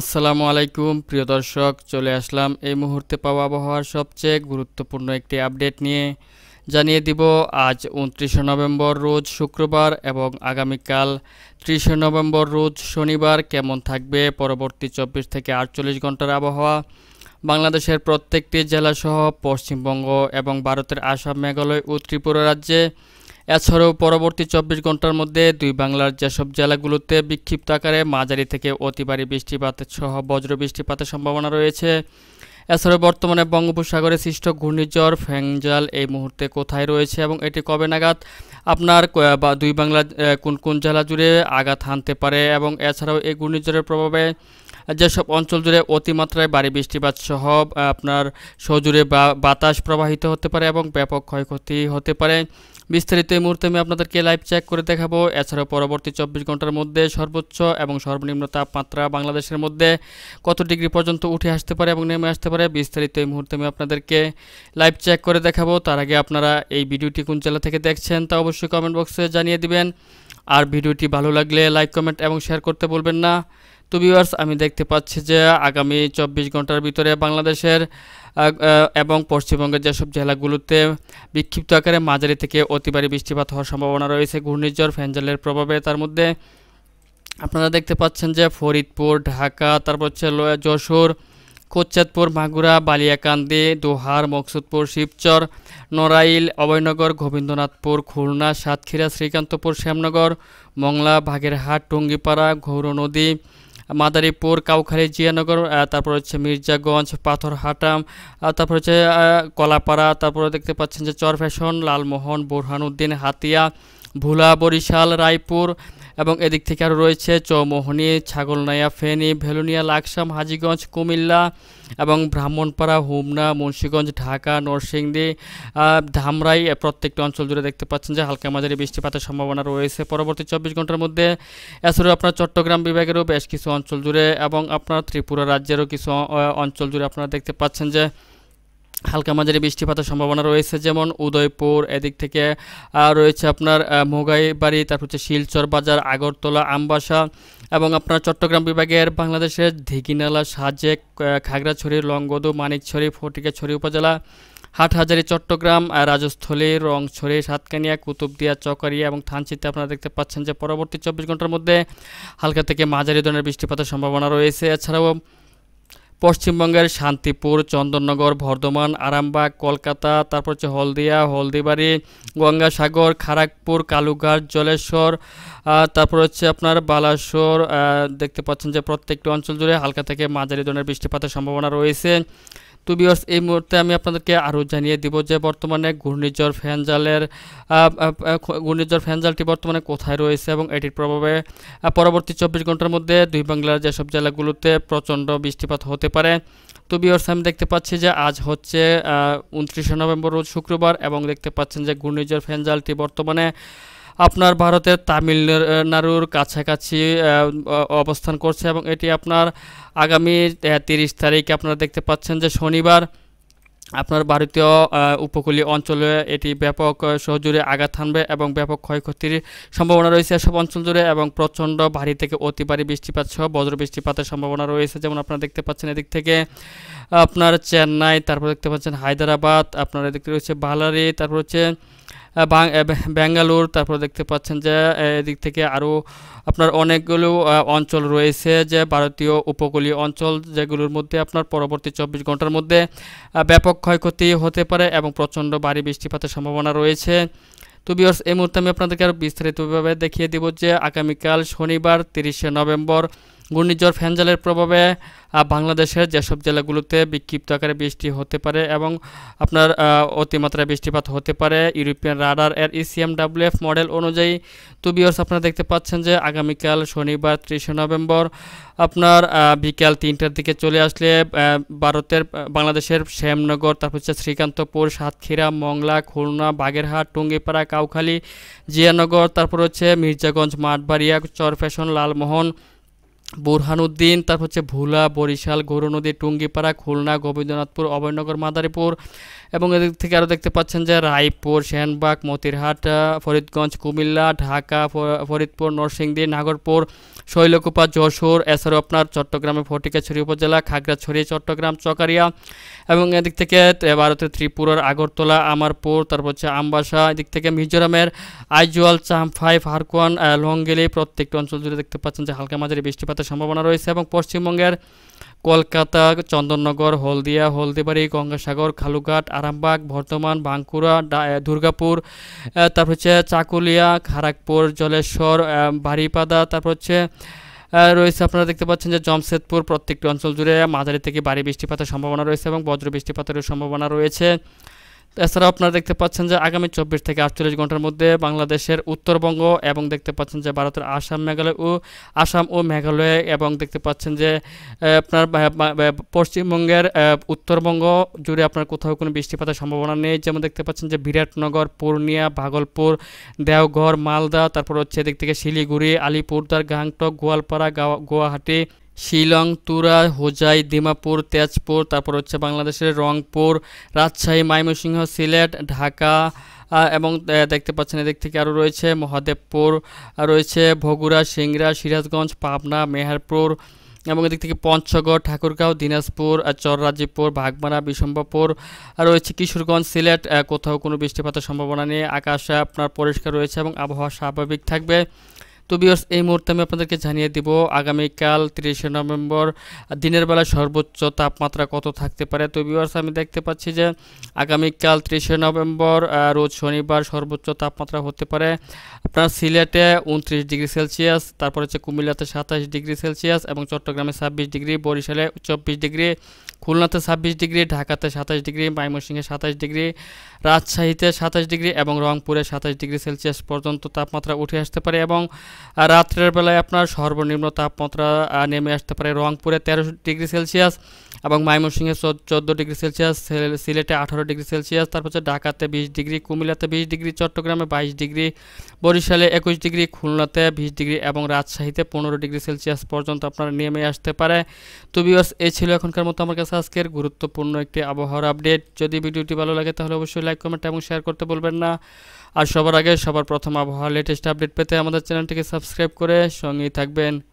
আসসালামু আলাইকুম প্রিয় দর্শক চলে আসলাম এই মুহূর্তে পাওয়া আবহাওয়ার সবচেয়ে গুরুত্বপূর্ণ একটি আপডেট নিয়ে জানিয়ে দিব আজ উনত্রিশে নভেম্বর রোজ শুক্রবার এবং আগামীকাল ত্রিশে নভেম্বর রোজ শনিবার কেমন থাকবে পরবর্তী চব্বিশ থেকে আটচল্লিশ ঘন্টার আবহাওয়া বাংলাদেশের প্রত্যেকটি জেলাসহ পশ্চিমবঙ্গ এবং ভারতের আসাম মেঘালয় ও ত্রিপুরা রাজ্যে এছাড়াও পরবর্তী চব্বিশ ঘন্টার মধ্যে দুই বাংলার যেসব জেলাগুলোতে বিক্ষিপ্ত আকারে মাঝারি থেকে অতিবারী বৃষ্টিপাত সহ বজ্র বৃষ্টিপাতের সম্ভাবনা রয়েছে এছাড়াও বর্তমানে বঙ্গোপসাগরে সৃষ্ট ঘূর্ণিঝড় ফ্যাংজাল এই মুহূর্তে কোথায় রয়েছে এবং এটি কবে নাগাদ আপনার বা দুই বাংলা কোন কোন জেলা জুড়ে আঘাত হানতে পারে এবং এছাড়াও এই ঘূর্ণিঝড়ের প্রভাবে যেসব অঞ্চল জুড়ে অতিমাত্রায় বাড়ি বৃষ্টিপাত সহ আপনার সজুরে বা বাতাস প্রবাহিত হতে পারে এবং ব্যাপক ক্ষয়ক্ষতি হতে পারে বিস্তারিত এই মুহূর্তে আমি আপনাদেরকে লাইভ চেক করে দেখাবো এছাড়াও পরবর্তী চব্বিশ ঘন্টার মধ্যে সর্বোচ্চ এবং সর্বনিম্ন তাপমাত্রা বাংলাদেশের মধ্যে কত ডিগ্রি পর্যন্ত উঠে আসতে পারে এবং নেমে আসতে পারে বিস্তারিত এই মুহূর্তে আমি আপনাদেরকে লাইভ চেক করে দেখাবো তার আগে আপনারা এই ভিডিওটি কোন জেলা থেকে দেখছেন তা অবশ্যই কমেন্ট বক্সে জানিয়ে দিবেন আর ভিডিওটি ভালো লাগলে লাইক কমেন্ট এবং শেয়ার করতে বলবেন না তো ভিউয়ার্স আমি দেখতে পাচ্ছি যে আগামী চব্বিশ ঘন্টার ভিতরে বাংলাদেশের এবং পশ্চিমবঙ্গের যেসব জেলাগুলোতে বিক্ষিপ্ত আকারে মাঝারি থেকে অতিবারী বৃষ্টিপাত হওয়ার সম্ভাবনা রয়েছে ঘূর্ণিঝড় ফ্যানজালের প্রভাবে তার মধ্যে আপনারা দেখতে পাচ্ছেন যে ফরিদপুর ঢাকা তারপর হচ্ছে যশোর কোচ্চাঁদপুর মাগুরা বালিয়াকান্দি দোহার মকসুদপুর শিবচর নড়াইল অভয়নগর গোবিন্দনাথপুর খুলনা সাতক্ষীরা শ্রীকান্তপুর শ্যামনগর মংলা বাগেরহাট টুঙ্গিপাড়া ঘৌর নদী মাদারীপুর কাউখালী জিয়ানগর তারপর হচ্ছে মির্জাগঞ্জ পাথরহাটাম তারপর হচ্ছে কলাপাড়া তারপরে দেখতে পাচ্ছেন যে চর ফ্যাশন লালমোহন বোরহানুদ্দিন হাতিয়া ভোলা বরিশাল রায়পুর এবং এদিক থেকে আরও রয়েছে চৌমোহনী ছাগলনাইয়া ফেনী ভেলুনিয়া লাকসাম হাজিগঞ্জ কুমিল্লা এবং ব্রাহ্মণপাড়া হুমনা মুন্সীগঞ্জ ঢাকা নরসিংদী ধামরাই প্রত্যেকটি অঞ্চল জুড়ে দেখতে পাচ্ছেন যে হালকা মাঝারি বৃষ্টিপাতের সম্ভাবনা রয়েছে পরবর্তী চব্বিশ ঘন্টার মধ্যে এছাড়াও আপনার চট্টগ্রাম বিভাগেরও বেশ কিছু অঞ্চল জুড়ে এবং আপনার ত্রিপুরা রাজ্যেরও কিছু অঞ্চল জুড়ে আপনারা দেখতে পাচ্ছেন যে হালকা মাঝারি বৃষ্টিপাতের সম্ভাবনা রয়েছে যেমন উদয়পুর এদিক থেকে রয়েছে আপনার বাড়ি তারপর হচ্ছে শিলচর বাজার আগরতলা আমবাসা এবং আপনার চট্টগ্রাম বিভাগের বাংলাদেশের ধিকিনালা সাজেক খাগড়াছড়ি লংগদু মানিকছড়ি ফটিকাছড়ি উপজেলা হাটহাজারি চট্টগ্রাম রাজস্থলী রংছড়ি সাতকানিয়া কুতুবদিয়া চকরিয়া এবং থানচিতে আপনারা দেখতে পাচ্ছেন যে পরবর্তী চব্বিশ ঘন্টার মধ্যে হালকা থেকে মাঝারি ধরনের বৃষ্টিপাতের সম্ভাবনা রয়েছে এছাড়াও পশ্চিমবঙ্গের শান্তিপুর চন্দননগর বর্ধমান আরামবাগ কলকাতা তারপর হচ্ছে হলদিয়া হলদিবাড়ি গঙ্গাসাগর খারাকপুর কালুঘাট জলেশ্বর তারপর হচ্ছে আপনার বালাসোর দেখতে পাচ্ছেন যে প্রত্যেকটি অঞ্চল জুড়ে হালকা থেকে মাঝারি ধরনের বৃষ্টিপাতের সম্ভাবনা রয়েছে তো বিয়র্স এই মুহূর্তে আমি আপনাদেরকে আরও জানিয়ে দিব যে বর্তমানে ঘূর্ণিঝড় ফ্যানজালের ঘূর্ণিঝড় ফ্যানজালটি বর্তমানে কোথায় রয়েছে এবং এটির প্রভাবে পরবর্তী চব্বিশ ঘন্টার মধ্যে দুই বাংলার যেসব জেলাগুলোতে প্রচণ্ড বৃষ্টিপাত হতে পারে তো বিয়র্স আমি দেখতে পাচ্ছি যে আজ হচ্ছে উনত্রিশে নভেম্বর রোজ শুক্রবার এবং দেখতে পাচ্ছেন যে ঘূর্ণিঝড় ফ্যানজালটি বর্তমানে আপনার ভারতের তামিলনাড়ুর কাছাকাছি অবস্থান করছে এবং এটি আপনার আগামী তিরিশ তারিখ আপনারা দেখতে পাচ্ছেন যে শনিবার আপনার ভারতীয় উপকূলীয় অঞ্চলে এটি ব্যাপক সহজুড়ে আঘাত হানবে এবং ব্যাপক ক্ষয়ক্ষতির সম্ভাবনা রয়েছে সব অঞ্চল জুড়ে এবং প্রচণ্ড ভারী থেকে অতি ভারী বৃষ্টিপাত সহ বজ্র বৃষ্টিপাতের সম্ভাবনা রয়েছে যেমন আপনারা দেখতে পাচ্ছেন এদিক থেকে আপনার চেন্নাই তারপর দেখতে পাচ্ছেন হায়দ্রাবাদ আপনার এদিক রয়েছে বালারি তারপর হচ্ছে ব্যাঙ্গালোর তারপর দেখতে পাচ্ছেন যে এদিক থেকে আরও আপনার অনেকগুলো অঞ্চল রয়েছে যে ভারতীয় উপকূলীয় অঞ্চল যেগুলোর মধ্যে আপনার পরবর্তী চব্বিশ ঘন্টার মধ্যে ব্যাপক ক্ষয়ক্ষতি হতে পারে এবং প্রচণ্ড ভারী বৃষ্টিপাতের সম্ভাবনা রয়েছে তো বিয়ার্স এই মুহূর্তে আমি আপনাদেরকে আরও বিস্তারিতভাবে দেখিয়ে দেব যে আগামীকাল শনিবার তিরিশে নভেম্বর ঘূর্ণিঝড় ফ্যানজালের প্রভাবে বাংলাদেশের যেসব জেলাগুলোতে বিক্ষিপ্ত আকারে বৃষ্টি হতে পারে এবং আপনার অতিমাত্রায় বৃষ্টিপাত হতে পারে ইউরোপিয়ান রাডার এর ইসিএমডাব্লিউএফ e মডেল অনুযায়ী তো বিয়র্স আপনারা দেখতে পাচ্ছেন যে আগামীকাল শনিবার ত্রিশে নভেম্বর আপনার বিকাল তিনটার দিকে চলে আসলে ভারতের বাংলাদেশের শ্যামনগর তারপর হচ্ছে শ্রীকান্তপুর সাতক্ষীরা মংলা খুলনা বাগেরহাট টুঙ্গিপাড়া কাউখালী জিয়ানগর তারপর হচ্ছে মির্জাগঞ্জ মাঠবাড়িয়া চরফ্যাশন লালমোহন বোরহানুদ্দিন তারপর হচ্ছে ভোলা বরিশাল গৌরনদী টুঙ্গিপাড়া খুলনা গোবিন্দনাথপুর অভয়নগর মাদারীপুর এবং এদিক থেকে আরও দেখতে পাচ্ছেন যে রায়পুর সেনবাগ মতিরহাট ফরিদগঞ্জ কুমিল্লা ঢাকা ফরিদপুর নরসিংদী নাগরপুর শৈলকুপা যশোর এছাড়াও আপনার চট্টগ্রামে ফটিকাছড়ি উপজেলা খাগড়াছড়ি চট্টগ্রাম চকারিয়া এবং এদিক থেকে ভারতের ত্রিপুরার আগরতলা আমারপুর তারপর হচ্ছে আমবাসা এদিক থেকে মিজোরামের আইজুয়াল চাম্পাই হারকোয়ান লংগেলি প্রত্যেকটি অঞ্চল জুড়ে দেখতে পাচ্ছেন যে হালকা মাঝারি বৃষ্টিপাতের সম্ভাবনা রয়েছে এবং পশ্চিমবঙ্গের কলকাতা চন্দননগর হলদিয়া হলদিবাড়ি গঙ্গাসাগর খালুঘাট আরামবাগ বর্ধমান বাঁকুড়া দুর্গাপুর তারপর হচ্ছে চাকুলিয়া খারাকপুর জলেশ্বর বাড়িপাদা তারপর হচ্ছে রয়েছে আপনারা দেখতে পাচ্ছেন যে জমশেদপুর প্রত্যেকটি অঞ্চল জুড়ে মাঝারি থেকে বাড়ি বৃষ্টিপাতের সম্ভাবনা রয়েছে এবং বজ্র বৃষ্টিপাতের সম্ভাবনা রয়েছে এছাড়া আপনারা দেখতে পাচ্ছেন যে আগামী চব্বিশ থেকে আটচল্লিশ ঘন্টার মধ্যে বাংলাদেশের উত্তরবঙ্গ এবং দেখতে পাচ্ছেন যে ভারতের আসাম মেঘালয় ও আসাম ও মেঘালয় এবং দেখতে পাচ্ছেন যে আপনার পশ্চিমবঙ্গের উত্তরবঙ্গ জুড়ে আপনার কোথাও কোনো বৃষ্টিপাতের সম্ভাবনা নেই যেমন দেখতে পাচ্ছেন যে বিরাটনগর পূর্ণিয়া ভাগলপুর দেওঘর মালদা তারপর হচ্ছে এদিক থেকে শিলিগুড়ি আলিপুরদার গাংটক গোয়ালপাড়া গুয়াহাটি শিলং তুরা হোজাই দিমাপুর তেজপুর তারপর হচ্ছে বাংলাদেশের রংপুর রাজশাহী ময়মনসিংহ সিলেট ঢাকা এবং দেখতে পাচ্ছেন এদিক থেকে আরও রয়েছে মহাদেবপুর রয়েছে ভগুড়া সিংড়া সিরাজগঞ্জ পাবনা মেহেরপুর এবং এদিক থেকে পঞ্চগড় ঠাকুরগাঁও দিনাজপুর চররাজীপুর ভাগমারা বিশম্বপুর রয়েছে কিশোরগঞ্জ সিলেট কোথাও কোনো বৃষ্টিপাতের সম্ভাবনা নেই আকাশে আপনার পরিষ্কার রয়েছে এবং আবহাওয়া স্বাভাবিক থাকবে তো বিয়স এই মুহূর্তে আমি আপনাদেরকে জানিয়ে দিব আগামীকাল তিরিশে নভেম্বর দিনের বেলা সর্বোচ্চ তাপমাত্রা কত থাকতে পারে তো বিয়স আমি দেখতে পাচ্ছি যে আগামীকাল তিরিশে নভেম্বর রোজ শনিবার সর্বোচ্চ তাপমাত্রা হতে পারে আপনার সিলেটে উনত্রিশ ডিগ্রি সেলসিয়াস তারপর হচ্ছে কুমিল্লাতে সাতাশ ডিগ্রি সেলসিয়াস এবং চট্টগ্রামে ছাব্বিশ ডিগ্রি বরিশালে চব্বিশ ডিগ্রি খুলনাতে ছাব্বিশ ডিগ্রি ঢাকাতে সাতাশ ডিগ্রি ময়মনসিংহে সাতাশ ডিগ্রি রাজশাহীতে সাতাশ ডিগ্রি এবং রংপুরে সাতাশ ডিগ্রি সেলসিয়াস পর্যন্ত তাপমাত্রা উঠে আসতে পারে এবং রাত্রের বেলায় আপনার সর্বনিম্ন তাপমাত্রা নেমে আসতে পারে রংপুরে তেরো ডিগ্রি সেলসিয়াস এবং ময়মনসিংহে চোদ্দো ডিগ্রি সেলসিয়াস সিলেটে আঠারো ডিগ্রি সেলসিয়াস তারপর হচ্ছে ঢাকাতে বিশ ডিগ্রি কুমিল্লাতে বিশ ডিগ্রি চট্টগ্রামে বাইশ ডিগ্রি বরিশালে একুশ ডিগ্রি খুলনাতে বিশ ডিগ্রি এবং রাজশাহীতে পনেরো ডিগ্রি সেলসিয়াস পর্যন্ত আপনার নেমে আসতে পারে তো বিবাস এ ছিল এখনকার মতো আমার কাছে আজকের গুরুত্বপূর্ণ একটি আবহাওয়ার আপডেট যদি ভিডিওটি ভালো লাগে তাহলে অবশ্যই লাইক কমেন্ট এবং শেয়ার করতে বলবেন না আর সবার আগে সবার প্রথম আবহাওয়ার লেটেস্ট আপডেট পেতে আমাদের চ্যানেলটিকে সাবস্ক্রাইব করে সঙ্গেই থাকবেন